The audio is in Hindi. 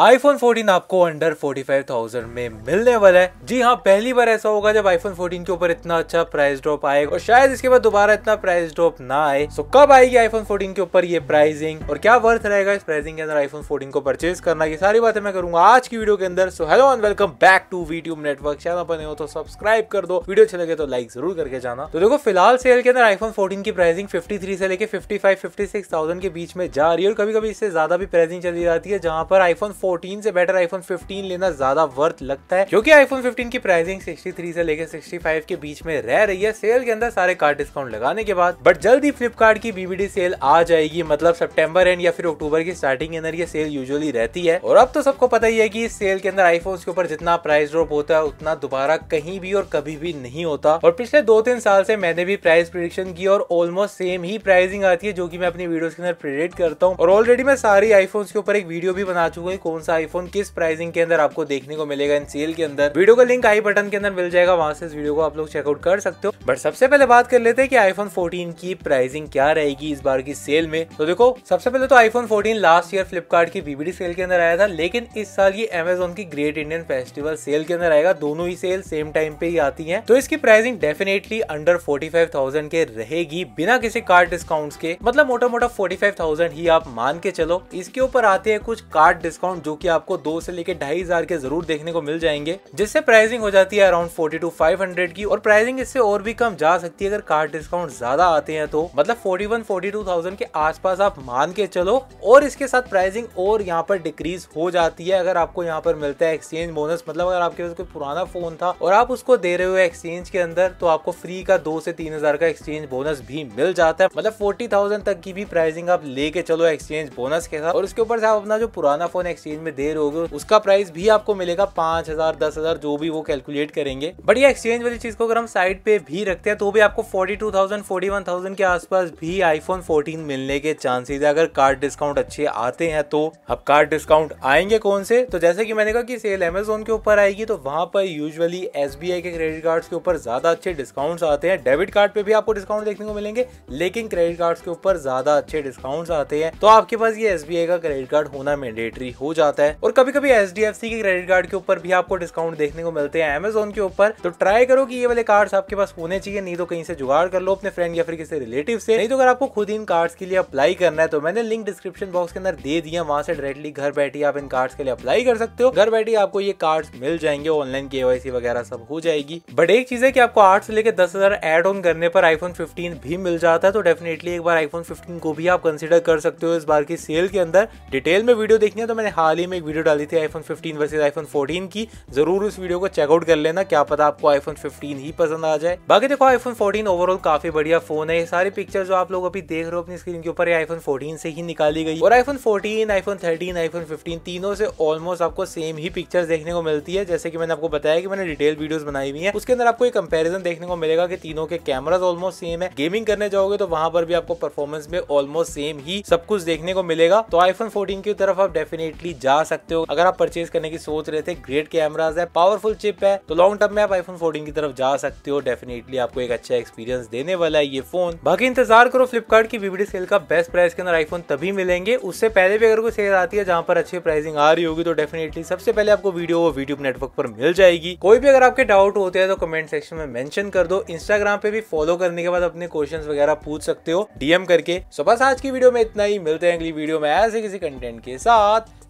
आईफोन 14 आपको अंडर 45,000 में मिलने वाला है जी हाँ पहली बार ऐसा होगा जब आईफोन 14 के ऊपर इतना अच्छा प्राइस ड्रॉप आएगा और शायद इसके बाद दोबारा इतना प्राइस ड्रॉप ना आए सो कब आएगी आईफोन 14 के ऊपर ये प्राइसिंग और क्या वर्थ रहेगा इस प्राइसिंग के अंदर आईफोन 14 को परचेज करना ये सारी बातें मैं करूंगा आज की वीडियो के अंदर so hello and welcome back to VTube network channel बने हो तो सब्सक्राइब कर दो वीडियो अच्छे लगे तो लाइक जरूर करके जाना तो देखो फिलहाल सेल के अंदर आईफोन फोर्टीन की प्राइसिंग फिफ्टी से लेकर फिफ्टी फाइव के बीच में जा रही है और कभी कभी इससे ज्यादा भी प्राइसिंग चली जाती है जहां पर आईफोन 14 से बेटर आईफोन 15 लेना ज्यादा वर्थ लगता है क्योंकि आईफोन 15 की प्राइसिंग 63 से लेकर 65 के बीच में रह रही है सेल के अंदर सारे कार्ड डिस्काउंट लगाने के बाद बट जल्द ही फ्लिपकार्ट की बीबीडी सेल आ जाएगी मतलब सेप्टेम्बर एंड या फिर अक्टूबर की स्टार्टिंग के अंदर ये सेल यूजली रहती है और अब तो सबको पता ही है की सेल के अंदर आईफोन के ऊपर जितना प्राइस ड्रॉप होता है उतना दोबारा कहीं भी और कभी भी नहीं होता और पिछले दो तीन साल से मैंने भी प्राइस प्रिडिक्शन की और ऑलमोस्ट सेम ही प्राइसिंग आती है जो की मैं अपनी वीडियो के अंदर प्रेडिक्ट करता हूँ और ऑलरेडी मैं सारी आईफोन के ऊपर एक वीडियो भी बना चुका हूँ कौन सा आईफोन किस प्राइसिंग के अंदर आपको देखने को मिलेगा इन सेल के अंदर वीडियो का लिंक आई बटन के अंदर मिल जाएगा वहां से इस वीडियो को आप लोग चेकआउट कर सकते हो बट सबसे पहले बात कर लेते हैं कि आईफोन 14 की प्राइसिंग क्या रहेगी इस बार की सेल में तो देखो सबसे पहले तो आईफोन 14 लास्ट ईयर फ्लिपकार्ट की बीबीडी सेल के अंदर आया था लेकिन इस साल ये अमेजोन की ग्रेट इंडियन फेस्टिवल सेल के अंदर आएगा दोनों ही सेल सेम टाइम पे ही आती है तो इसकी pricing definitely under forty five thousand के रहेगी बिना किसी कार्ड डिस्काउंट के मतलब मोटा मोटा फोर्टी फाइव थाउजेंड ही आप मान के चलो इसके ऊपर आते हैं कुछ कार्ड डिस्काउंट डिस्काउंट जो कि आपको दो से लेकर ढाई हजार के जरूर देखने को मिल जाएंगे जिससे प्राइसिंग हो जाती है around forty two five hundred की और प्राइसिंग इससे और भी कम जा सकती है अगर कार्ड डिस्काउंट ज्यादा आते हैं तो मतलब forty one forty two thousand के आसपास आप मान के चलो और इसके साथ प्राइसिंग और यहाँ पर डिक्रीज हो जाती है अगर आपको यहाँ पर मिलता है एक्सचेंज बोनस मतलब अगर आपके पास कोई पुराना फोन था और आप उसको दे रहे हो एक्सचेंज के अंदर तो आपको फ्री का दो से तीन हजार का एक्सचेंज बोनस भी मिल जाता है मतलब फोर्टी थाउजेंड तक की भी प्राइसिंग आप लेके चलो एक्सचेंज बोनस के साथ और उसके ऊपर से आप अपना जो पुराना फोन एक्सचेंज एक्सचेंज में देर होगी उसका प्राइस भी आपको मिलेगा पांच हजार दस हजार जो भी वो कैलकुलेट करेंगे बट ये एक्सचेंज वाली चीज को अगर हम साइड पे भी रखते हैं तो भी आपको forty two thousand forty one thousand के आसपास भी आईफोन फोर्टीन मिलने के चांसेज है अगर कार्ड डिस्काउंट अच्छे आते हैं तो अब कार्ड डिस्काउंट आएंगे कौन से तो जैसे कि मैंने कहा कि सेल एमेजोन के ऊपर आएगी तो वहां पर यूजली एस के क्रेडिट कार्ड के ऊपर ज्यादा अच्छे डिस्काउंट आते हैं डेबिट कार्ड पे भी आपको डिस्काउंट देखने को मिलेंगे लेकिन क्रेडिट कार्ड्स के ऊपर ज्यादा अच्छे डिस्काउंट आते हैं तो आपके पास ये एस का क्रेडिट कार्ड होना मैंडेटरी हो जाता है और कभी कभी एच के क्रेडिट कार्ड के ऊपर भी आपको डिस्काउंट देखने को मिलते हैं अमेजोन के ऊपर तो ट्राई करो कि ये वाले कार्ड्स आपके पास होने चाहिए नहीं तो कहीं से जुगाड़ कर लो अपने फ्रेंड या फिर किसी रिलेटिव से नहीं तो अगर आपको खुद इन कार्ड्स के लिए अप्लाई करना है तो मैंने लिंक डिस्क्रिप्शन बॉक्स के अंदर दे दिया वहां से डायरेक्टली घर बैठे आप इन कार्ड्स के लिए अप्लाई कर सकते हो घर बैठे आपको ये कार्ड मिल जाएंगे ऑनलाइन के वगैरह सब हो जाएगी बट एक चीज है कि आपको आठ से लेकर दस हजार एड ऑन करने पर आईफोन फिफ्टीन भी मिल जाता है तो डेफिनेटली एक बार आईफोन फिफ्टीन को भी आप कंसिडर कर सकते हो इस बार की सेल के अंदर डिटेल में वीडियो देखनी है तो मैंने हाथ हाल ही में एक वीडियो डाली थी आईफोन 15 वर्सेस आईफोन 14 की जरूर उस वीडियो को चेकआउट कर लेना क्या पता आपको आईफोन 15 ही पसंद आ जाए बाकी देखो आईफोन 14 ओवरऑल काफी बढ़िया फोन है सारी पिक्चर जो आप लोग अभी देख रहे हो अपनी स्क्रीन के ऊपर आईफोन फोर्टीन से ही निकाली गई और iPhone fourteen iPhone thirteen iPhone fifteen तीनों से ऑलमोस्ट आपको सेम ही पिक्चर देखने को मिलती है जैसे की मैंने आपको बताया कि मैंने डिटेल वीडियो बनाई हुई है उसके अंदर आपको एक कंपेरिजन देखने को मिलेगा की तीनों के कैमराज ऑलमोस्ट सेम है गेमिंग करने जाओगे तो वहां पर भी आपको परफॉर्मेंस में ऑलमोस्ट सेम ही सब कुछ देखने को मिलेगा तो आईफोन 14 की तरफ आप डेफिनेटली जा सकते हो अगर आप परचेज करने की सोच रहे थे ग्रेट कैमराज है पावरफुल चिप है तो लॉन्ग टर्म में आप आईफोन फोर्टीन की तरफ जा सकते हो डेफिनेटली आपको एक अच्छा एक्सपीरियंस देने वाला है ये फोन बाकी इंतजार करो फ्लिपकार्ट की बीबीडी सेल का बेस्ट प्राइस के अंदर आईफोन तभी मिलेंगे उससे पहले भी अगर कोई सेल आती है जहां पर अच्छी प्राइसिंग आ रही होगी तो डेफिनेटली सबसे पहले आपको वीडियो वो नेटवर्क पर मिल जाएगी कोई भी अगर आपके डाउट होते हैं तो कमेंट सेक्शन में मेंशन कर दो इंस्टाग्राम पे भी फॉलो करने के बाद अपने क्वेश्चंस वगैरह पूछ सकते हो डीएम करके सो बस आज की वीडियो में इतना ही मिलते हैं अगली वीडियो में ऐसे किसी कंटेंट के साथ